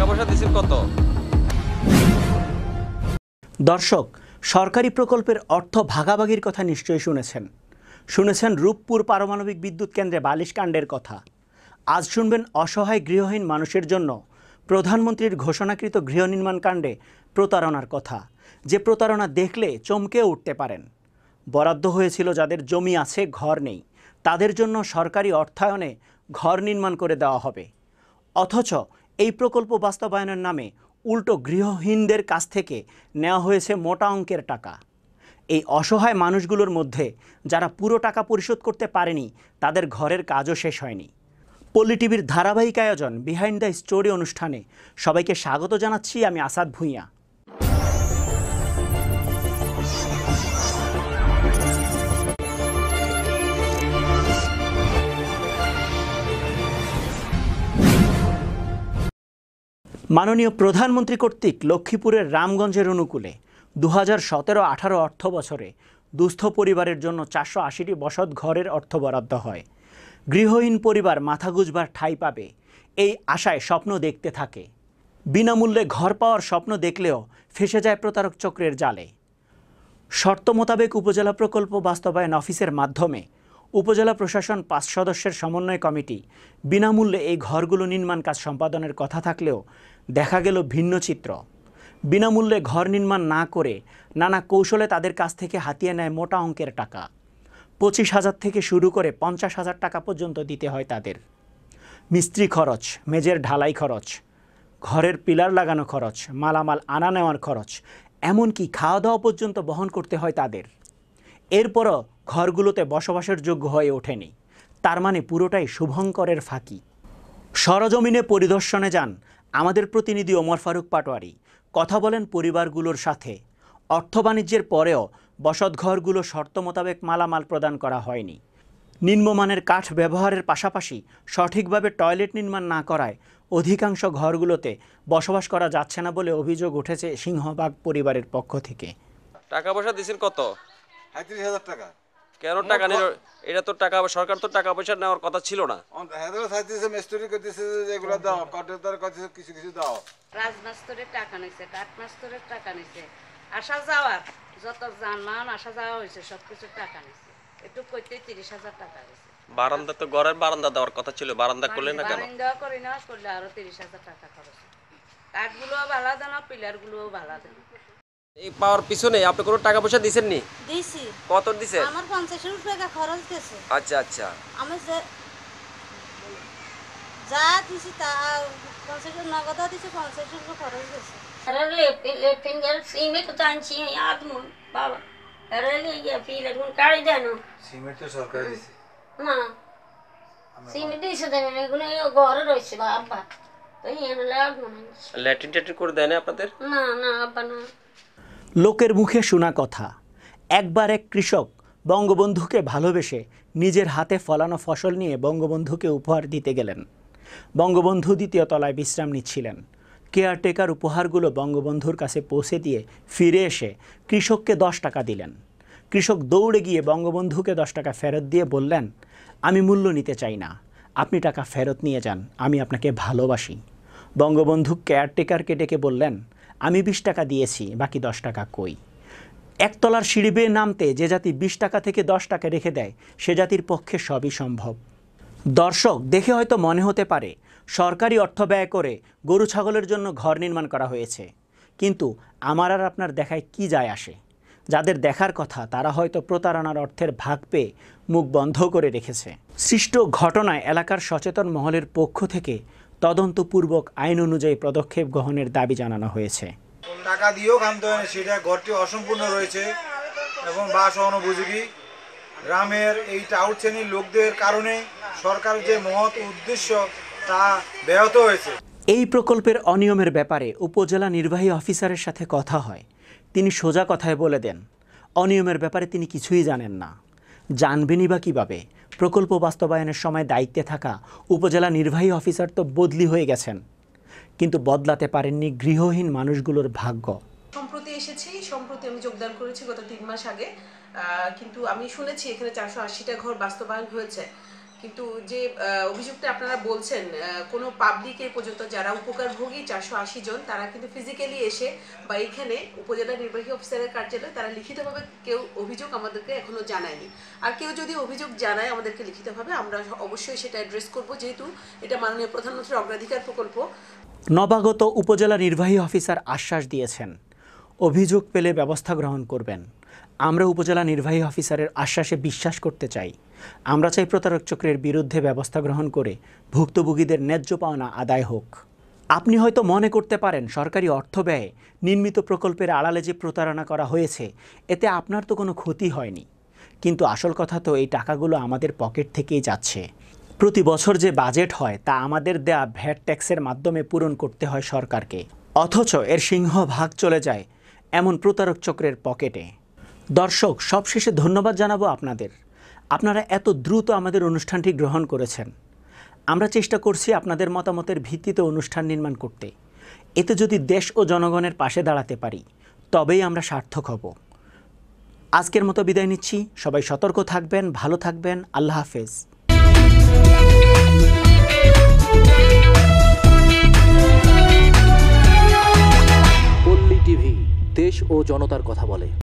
টাকা পয়সা দিয়েছেন কত দর্শক সরকারি প্রকল্পের অর্থ ভাগাভাগির কথা নিশ্চয়ই শুনেছেন শুনেছেন রূপপুর পারমাণবিক বিদ্যুৎ কেন্দ্রে বালিশ কাণ্ডের কথা আজ শুনবেন অসহায় গৃহহীন মানুষের জন্য প্রধানমন্ত্রীর ঘোষণাকৃত গৃহ নির্মাণ কাণ্ডে প্রতারণার কথা যে প্রতারণা দেখলে চমকে উঠতে পারেন বরাদ্দ হয়েছিল যাদের জমি আছে ঘর নেই তাদের জন্য সরকারি অর্থায়নে ঘর নির্মাণ করে দেওয়া হবে অথচ এই প্রকল্প বাস্তবায়নের নামে উল্টো গৃহহীনদের কাছ থেকে নেওয়া হয়েছে মোটা অঙ্কের টাকা এই অসহায় মানুষগুলোর মধ্যে যারা পুরো টাকা পরিশোধ করতে পারেনি তাদের ঘরের কাজও শেষ হয়নি পল্লিটিভির টিভির ধারাবাহিক আয়োজন বিহাইন্ড দ্য স্টোরি অনুষ্ঠানে সবাইকে স্বাগত জানাচ্ছি আমি আসাদ ভুঁইয়া মাননীয় প্রধানমন্ত্রী কর্তৃক লক্ষ্মীপুরের রামগঞ্জের অনুকূলে দু হাজার সতেরো আঠারো অর্থ বছরে দুস্থ পরিবারের জন্য চারশো আশিটি বসত ঘরের অর্থ বরাদ্দ হয় গৃহহীন পরিবার মাথা গুজবার ঠাঁই পাবে এই আশায় স্বপ্ন দেখতে থাকে বিনামূল্যে ঘর পাওয়ার স্বপ্ন দেখলেও ফেসে যায় প্রতারক চক্রের জালে শর্ত মোতাবেক উপজেলা প্রকল্প বাস্তবায়ন অফিসের মাধ্যমে উপজেলা প্রশাসন পাঁচ সদস্যের সমন্বয় কমিটি বিনামূল্যে এই ঘরগুলো নির্মাণ কাজ সম্পাদনের কথা থাকলেও দেখা গেল ভিন্ন চিত্র বিনামূল্যে ঘর নির্মাণ না করে নানা কৌশলে তাদের কাছ থেকে হাতিয়ে নেয় মোটা অঙ্কের টাকা পঁচিশ হাজার থেকে শুরু করে পঞ্চাশ হাজার টাকা পর্যন্ত দিতে হয় তাদের মিস্ত্রি খরচ মেজের ঢালাই খরচ ঘরের পিলার লাগানো খরচ মালামাল আনা নেওয়ার খরচ এমনকি খাওয়া দাওয়া পর্যন্ত বহন করতে হয় তাদের এরপরও ঘরগুলোতে বসবাসের যোগ্য হয়ে ওঠেনি তার মানে পুরোটাই শুভঙ্করের ফাঁকি সরজমিনে পরিদর্শনে যান আমাদের প্রতিনিধি ওমর ফারুক পাটোয়ারি কথা বলেন পরিবারগুলোর সাথে অর্থ বাণিজ্যের পরেও বসতঘরগুলো শর্ত মোতাবেক মালামাল প্রদান করা হয়নি নিম্নমানের কাঠ ব্যবহারের পাশাপাশি সঠিকভাবে টয়লেট নির্মাণ না করায় অধিকাংশ ঘরগুলোতে বসবাস করা যাচ্ছে না বলে অভিযোগ উঠেছে সিংহবাগ পরিবারের পক্ষ থেকে টাকা পয়সা দিয়েছেন কত টাকা কেন টাকা নিল এটা তো টাকা সরকার তো টাকা পয়সা নেওয়ার কথা ছিল না হাজার টাকা বারান্দা তো ঘরের বারান্দা দেওয়ার কথা ছিল বারান্দা করলে না কেন বারান্দা করি না করলে আরো তিরিশ হাজার টাকা খরচ কাঠগুলোও ভালো দেন গুলো ভালো দেন এই পাওয়ার পিছনে আপনি কোনো টাকা পয়সা দিছেন নি দিছি কত দিছেন আমার 50 টাকা খরচ গেছে আচ্ছা আচ্ছা আমি যে যা দিছি তা 50 নগদ দিছি 50 টাকা খরচ গেছে রেলে ফিঙ্গার সিমে তো টানছি আপ বাবা রেলে ইয়া ফিল এখন কাড়ি দেন সিমে তো সরকার দিছে না সিমে দিছে দেন এগুলো ঘরে রইছে বাবা তো ইয়া না লাগবে ল্যাট্রিন করে দেয় না আপনাদের না না আব্বা না লোকের মুখে শোনা কথা একবার এক কৃষক বঙ্গবন্ধুকে ভালোবেসে নিজের হাতে ফলানো ফসল নিয়ে বঙ্গবন্ধুকে উপহার দিতে গেলেন বঙ্গবন্ধু দ্বিতীয় তলায় বিশ্রাম নিচ্ছিলেন কেয়ারটেকার উপহারগুলো বঙ্গবন্ধুর কাছে পৌঁছে দিয়ে ফিরে এসে কৃষককে দশ টাকা দিলেন কৃষক দৌড়ে গিয়ে বঙ্গবন্ধুকে দশ টাকা ফেরত দিয়ে বললেন আমি মূল্য নিতে চাই না আপনি টাকা ফেরত নিয়ে যান আমি আপনাকে ভালোবাসি বঙ্গবন্ধু কেয়ারটেকারকে ডেকে বললেন আমি বিশ টাকা দিয়েছি বাকি দশ টাকা কই একতলার সিঁড়ি বেয়ে নামতে যে জাতি বিশ টাকা থেকে দশ টাকা রেখে দেয় সে জাতির পক্ষে সবই সম্ভব দর্শক দেখে হয়তো মনে হতে পারে সরকারি অর্থ ব্যয় করে গরু ছাগলের জন্য ঘর নির্মাণ করা হয়েছে কিন্তু আমার আর আপনার দেখায় কি যায় আসে যাদের দেখার কথা তারা হয়তো প্রতারণার অর্থের ভাগ পেয়ে মুখ বন্ধ করে রেখেছে সৃষ্ট ঘটনায় এলাকার সচেতন মহলের পক্ষ থেকে তদন্তপূর্বক আইন অনুযায়ী পদক্ষেপ গ্রহণের দাবি জানানো হয়েছে টাকা দিয়েও কান্ত হয়নি সেটা ঘরটি অসম্পূর্ণ রয়েছে এবং বাস অনুপযোগী গ্রামের এই টাউট শ্রেণীর লোকদের কারণে সরকার যে মহৎ উদ্দেশ্য তা ব্যাহত হয়েছে এই প্রকল্পের অনিয়মের ব্যাপারে উপজেলা নির্বাহী অফিসারের সাথে কথা হয় তিনি সোজা কথায় বলে দেন অনিয়মের ব্যাপারে তিনি কিছুই জানেন না জানবেনই বা কীভাবে প্রকল্প বাস্তবায়নের সময় দায়িত্বে থাকা উপজেলা নির্বাহী অফিসার তো বদলি হয়ে গেছেন কিন্তু বদলাতে পারেননি গৃহহীন মানুষগুলোর ভাগ্য সম্প্রতি এসেছি সম্প্রতি আমি যোগদান করেছি গত তিন মাস আগে কিন্তু আমি শুনেছি এখানে চারশো আশিটা ঘর বাস্তবায়ন হয়েছে কিন্তু যে অভিযুক্ত আপনারা বলছেন কোনো পাবলিকের পর্যন্ত যারা উপকারভোগী চারশো আশি জন তারা কিন্তু ফিজিক্যালি এসে বা এখানে উপজেলা নির্বাহী অফিসারের কার্যালয়ে তারা লিখিতভাবে কেউ অভিযোগ আমাদেরকে এখনও জানায়নি আর কেউ যদি অভিযোগ জানায় আমাদেরকে লিখিতভাবে আমরা অবশ্যই সেটা অ্যাড্রেস করব যেহেতু এটা মাননীয় প্রধানমন্ত্রীর অগ্রাধিকার প্রকল্প নবাগত উপজেলা নির্বাহী অফিসার আশ্বাস দিয়েছেন অভিযোগ পেলে ব্যবস্থা গ্রহণ করবেন আমরা উপজেলা নির্বাহী অফিসারের আশ্বাসে বিশ্বাস করতে চাই আমরা চাই প্রতারক চক্রের বিরুদ্ধে ব্যবস্থা গ্রহণ করে ভুক্তভোগীদের ন্যায্য পাওনা আদায় হোক আপনি হয়তো মনে করতে পারেন সরকারি অর্থ ব্যয়ে নির্মিত প্রকল্পের আড়ালে যে প্রতারণা করা হয়েছে এতে আপনার তো কোনো ক্ষতি হয়নি কিন্তু আসল কথা তো এই টাকাগুলো আমাদের পকেট থেকেই যাচ্ছে প্রতি বছর যে বাজেট হয় তা আমাদের দেয়া ভ্যাট ট্যাক্সের মাধ্যমে পূরণ করতে হয় সরকারকে অথচ এর সিংহ ভাগ চলে যায় এমন প্রতারক চক্রের পকেটে দর্শক সবশেষে ধন্যবাদ জানাবো আপনাদের আপনারা এত দ্রুত আমাদের অনুষ্ঠানটি গ্রহণ করেছেন আমরা চেষ্টা করছি আপনাদের মতামতের ভিত্তিতে অনুষ্ঠান নির্মাণ করতে এতে যদি দেশ ও জনগণের পাশে দাঁড়াতে পারি তবেই আমরা সার্থক হব আজকের মতো বিদায় নিচ্ছি সবাই সতর্ক থাকবেন ভালো থাকবেন আল্লাহ হাফেজ টিভি দেশ ও জনতার কথা বলে